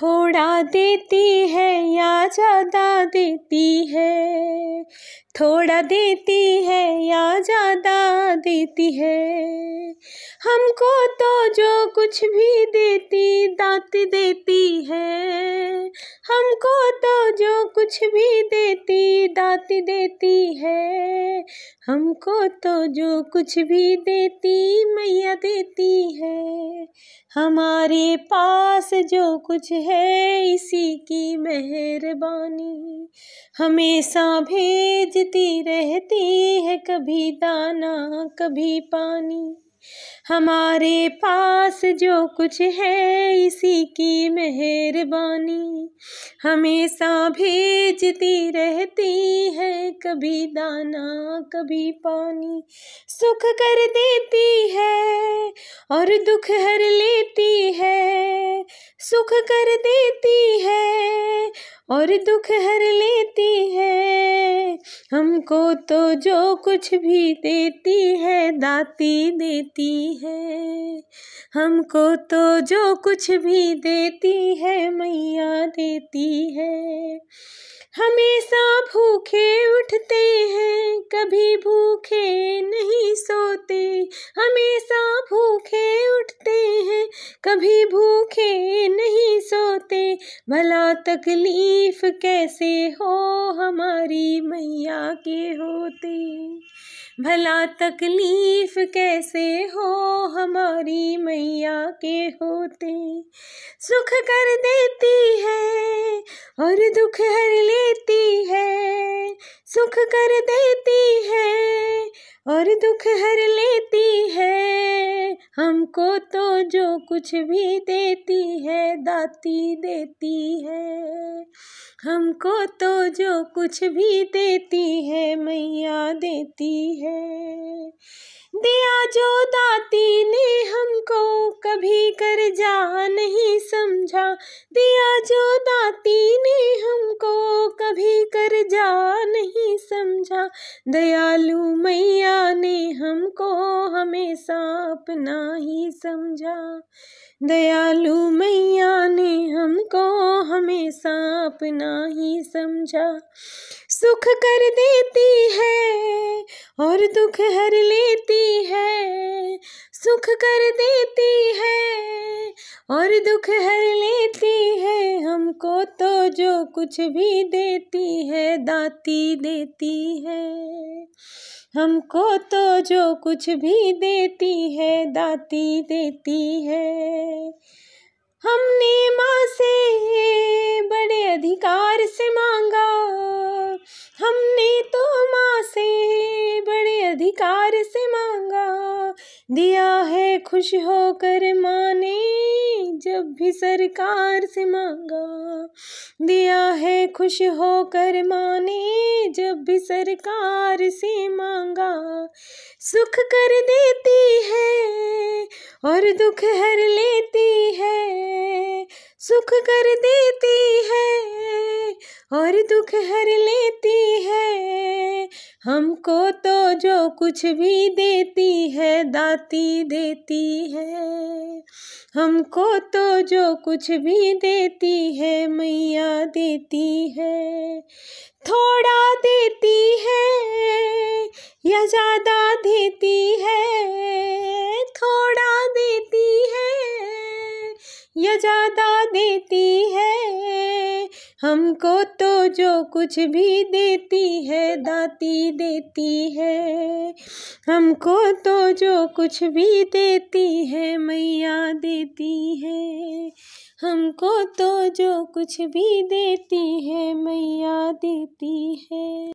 थोड़ा देती है या ज़्यादा देती है थोड़ा देती है या ज़्यादा देती है हमको तो जो कुछ भी देती दात देती है हमको तो जो कुछ भी देती दात देती है हमको तो जो कुछ भी देती मैया देती है हमारे पास जो कुछ है इसी की मेहरबानी हमेशा भेजती रहती है कभी दाना कभी पानी हमारे पास जो कुछ है इसी की मेहरबानी हमेशा भेजती रहती है कभी दाना कभी पानी सुख कर देती है और दुख हर लेती है सुख कर देती है और दुख हर लेती है हमको तो जो कुछ भी देती है दाती देती है हमको तो जो कुछ भी देती है मैया देती है हमेशा भूखे उठते हैं कभी भूखे नहीं भला तकलीफ कैसे हो हमारी मैया के होते भला तकलीफ कैसे हो हमारी मैया के होते सुख कर देती है और दुख हर लेती है सुख कर देती है और दुख हर लेती है हमको तो जो कुछ भी देती है दाती देती है हमको तो जो कुछ भी देती है मैया देती है दिया जो दाती ने हमको कभी कर जा नहीं समझा दिया जो दाती ने हमको कभी कर जा नहीं समझा दयालु मैया ने हमको हमेशा अपना ही समझा दयालु मैया ने हमको हमेशा अपना ही समझा सुख कर देती है और दुख हर लेती है सुख कर देती है और दुख हर लेती है हमको तो जो कुछ भी देती है दाती देती है हमको तो जो कुछ भी देती है दाती देती है हमने माँ से बड़े अधिकार से मांगा हमने तो माँ से बड़े अधिकार से मांगा दिया है खुश होकर माँ ने जब भी सरकार से मांगा दिया है खुश होकर माँ ने जब भी सरकार से मांगा सुख कर देती है और दुख हर लेती है सुख कर देती है और दुख हर लेती है हमको तो जो कुछ भी देती है दाती देती है हमको तो जो कुछ भी देती है मैया देती है थोड़ा देती है या ज़्यादा देती है थोड़ा देती है या ज़्यादा देती है हमको तो जो कुछ भी देती है दाती देती है हमको तो जो कुछ भी देती है मैया देती है हमको तो जो कुछ भी देती है मैया देती है